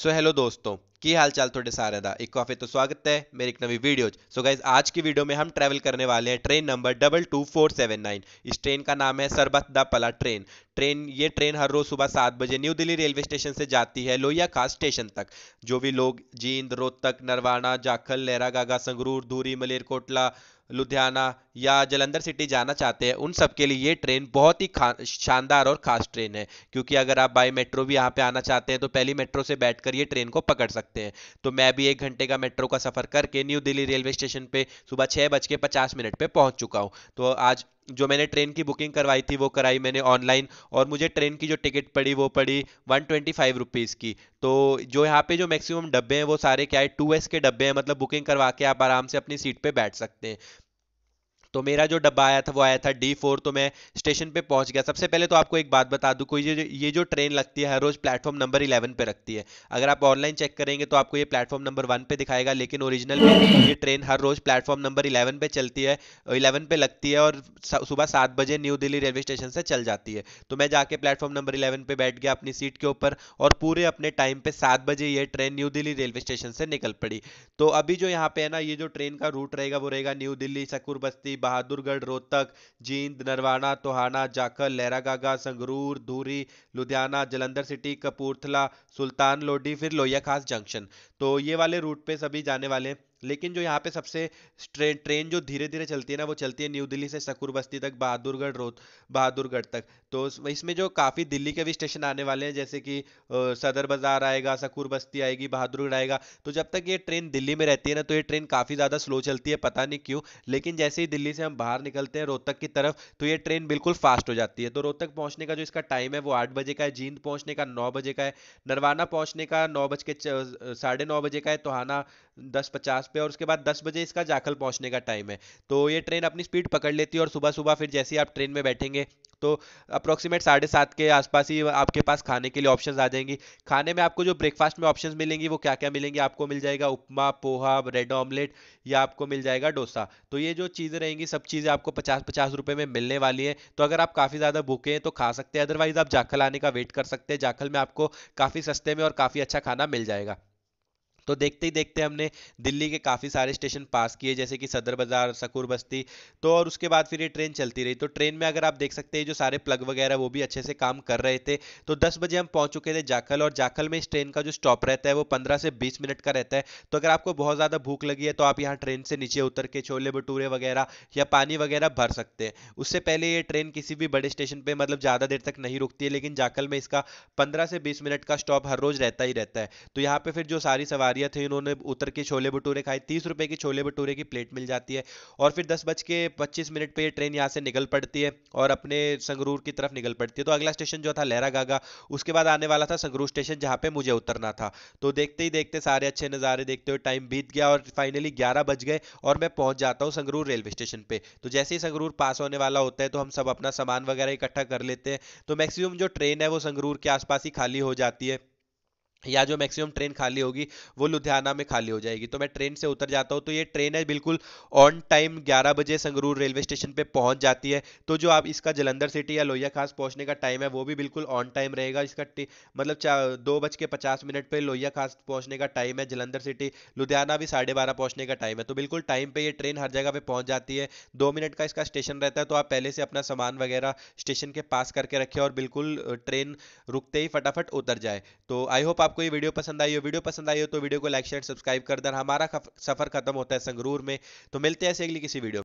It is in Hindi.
सो so, हेलो दोस्तों की हाल चाल थोड़े सारे का एक काफी तो स्वागत है मेरी एक नवी वीडियो सो गाइज आज की वीडियो में हम ट्रैवल करने वाले हैं train number double two four seven nine इस ट्रेन का नाम है सरबत द पला ट्रेन ट्रेन ये ट्रेन हर रोज सुबह सात बजे न्यू दिल्ली रेलवे स्टेशन से जाती है लोहिया खास स्टेशन तक जो भी लोग जींद रोहतक नरवाना जाखल लहरा गागा संगरूर धूरी मलेरकोटला लुधियाना या जलंधर सिटी जाना चाहते हैं उन सबके लिए ये ट्रेन बहुत ही शानदार और खास ट्रेन है क्योंकि अगर आप बाई मेट्रो भी यहाँ पे आना चाहते हैं तो पहली मेट्रो से बैठकर ये ट्रेन को पकड़ सकते हैं तो मैं भी एक घंटे का मेट्रो का सफर करके न्यू दिल्ली रेलवे स्टेशन पे सुबह छः बज के पचास मिनट पर पहुँच चुका हूँ तो आज जो मैंने ट्रेन की बुकिंग करवाई थी वो कराई मैंने ऑनलाइन और मुझे ट्रेन की जो टिकट पड़ी वो पड़ी वन ट्वेंटी फाइव रुपीज़ की तो जो यहाँ पे जो मैक्सिमम डब्बे हैं वो सारे क्या है टू एस के डब्बे हैं मतलब बुकिंग करवा के आप आराम से अपनी सीट पे बैठ सकते हैं तो मेरा जो डब्बा आया था वो आया था डी फोर तो मैं स्टेशन पे पहुंच गया सबसे पहले तो आपको एक बात बता दूं कोई ये ये जो ट्रेन लगती है हर रोज प्लेटफॉर्म नंबर 11 पे रखती है अगर आप ऑनलाइन चेक करेंगे तो आपको ये प्लेटफॉर्म नंबर वन पे दिखाएगा लेकिन ओरिजिनल में ये ट्रेन हर रोज प्लेटफॉर्म नंबर इलेवन पे चलती है इलेवन पे लगती है और सुबह सात बजे न्यू दिल्ली रेलवे स्टेशन से चल जाती है तो मैं जाके प्लेटफॉर्म नंबर इलेवन पे बैठ गया अपनी सीट के ऊपर और पूरे अपने टाइम पे सात बजे ये train New Delhi railway station से निकल पड़ी तो अभी जो यहाँ पे है ना ये जो ट्रेन का रूट रहेगा वो रहेगा न्यू दिल्ली सकुर बस्ती बहादुरगढ़ रोहतक जींद नरवाना तोहाना जाखल लहरागागा संगरूर धूरी लुधियाना जलंधर सिटी कपूरथला सुल्तान लोधी फिर लोहिया खास जंक्शन तो ये वाले रूट पे सभी जाने वाले हैं लेकिन जो यहाँ पे सबसे ट्रेन ट्रेन जो धीरे धीरे चलती है ना वो चलती है न्यू दिल्ली से सकुर बस्ती तक बहादुरगढ़ रोड बहादुरगढ़ तक तो इसमें जो काफ़ी दिल्ली के भी स्टेशन आने वाले हैं जैसे कि सदर बाज़ार आएगा सकूर बस्ती आएगी बहादुरगढ़ आएगा तो जब तक ये ट्रेन दिल्ली में रहती है ना तो ये ट्रेन काफ़ी ज़्यादा स्लो चलती है पता नहीं क्यों लेकिन जैसे ही दिल्ली से हम बाहर निकलते हैं रोहतक की तरफ तो ये ट्रेन बिल्कुल फास्ट हो जाती है तो रोहतक पहुँचने का जो इसका टाइम है वो आठ बजे का है जींद पहुँचने का नौ बजे का है नरवाना पहुँचने का नौ बज के साढ़े नौ बजे का है तोहाना दस पचास पे और उसके बाद दस बजे इसका जाखल पहुंचने का टाइम है तो ये ट्रेन अपनी स्पीड पकड़ लेती है और सुबह सुबह फिर जैसे ही आप ट्रेन में बैठेंगे तो अप्रोक्सीमेट साढ़े सात के आसपास ही आपके पास खाने के लिए ऑप्शन आ जाएंगी खाने में आपको जो ब्रेकफास्ट में ऑप्शन मिलेंगी वो क्या क्या मिलेंगी आपको मिल जाएगा उपमा पोहा रेड ऑमलेट या आपको मिल जाएगा डोसा तो ये जो चीज़ें रहेंगी सब चीज़ें आपको पचास पचास रुपये में मिलने वाली हैं तो अगर आप काफ़ी ज़्यादा भूखे हैं तो खा सकते हैं अदरवाइज़ आप जाखल आने का वेट कर सकते हैं जाखल में आपको काफ़ी सस्ते में और काफ़ी अच्छा खाना मिल जाएगा तो देखते ही देखते हमने दिल्ली के काफ़ी सारे स्टेशन पास किए जैसे कि सदर बाज़ार सकूर बस्ती तो और उसके बाद फिर ये ट्रेन चलती रही तो ट्रेन में अगर आप देख सकते हैं जो सारे प्लग वगैरह वो भी अच्छे से काम कर रहे थे तो दस बजे हम पहुंच चुके थे जाखल और जाखल में इस ट्रेन का जो स्टॉप रहता है वो पंद्रह से बीस मिनट का रहता है तो अगर आपको बहुत ज़्यादा भूख लगी है तो आप यहाँ ट्रेन से नीचे उतर के छोले भटूरे वगैरह या पानी वगैरह भर सकते हैं उससे पहले ये ट्रेन किसी भी बड़े स्टेशन पर मतलब ज़्यादा देर तक नहीं रुकती है लेकिन जाखल में इसका पंद्रह से बीस मिनट का स्टॉप हर रोज़ रहता ही रहता है तो यहाँ पर फिर जो सारी सवारी दिया थी उन्होंने उतर के छोले भटूरे खाए तीस रुपए की छोले भटूरे की प्लेट मिल जाती है और फिर दस बज के पच्चीस मिनट पर ट्रेन यहाँ से निकल पड़ती है और अपने संगरूर की तरफ निकल पड़ती है तो अगला स्टेशन जो था लहरा गागा उसके बाद आने वाला था संगरूर स्टेशन जहाँ पे मुझे उतरना था तो देखते ही देखते सारे अच्छे नज़ारे देखते हुए टाइम बीत गया और फाइनली ग्यारह बज गए और मैं पहुँच जाता हूँ संगरूर रेलवे स्टेशन पे तो जैसे ही संगरूर पास होने वाला होता है तो हम सब अपना सामान वगैरह इकट्ठा कर लेते हैं तो मैक्सिमम जो ट्रेन है वो संगरूर के आसपास ही खाली हो जाती है या जो मैक्सिमम ट्रेन खाली होगी वो लुधियाना में खाली हो जाएगी तो मैं ट्रेन से उतर जाता हूँ तो ये ट्रेन है बिल्कुल ऑन टाइम 11 बजे संगरूर रेलवे स्टेशन पे पहुंच जाती है तो जो आप इसका जलंधर सिटी या लोहिया खास पहुंचने का टाइम है वो भी बिल्कुल ऑन टाइम रहेगा इसका मतलब दो बज के पचास मिनट पर लोहिया खास पहुँचने का टाइम है जलंधर सिटी लुधियाना भी साढ़े बारह पहुँचने का टाइम है तो बिल्कुल टाइम पर ये ट्रेन हर जगह पर पहुँच जाती है दो मिनट का इसका स्टेशन रहता है तो आप पहले से अपना सामान वगैरह स्टेशन के पास करके रखें और बिल्कुल ट्रेन रुकते ही फटाफट उतर जाए तो आई होप आपको ये वीडियो पसंद आई हो वीडियो पसंद आई हो तो वीडियो को लाइक शेयर सब्सक्राइब कर देना हमारा सफर खत्म होता है संगरूर में तो मिलते हैं ऐसे अगली किसी वीडियो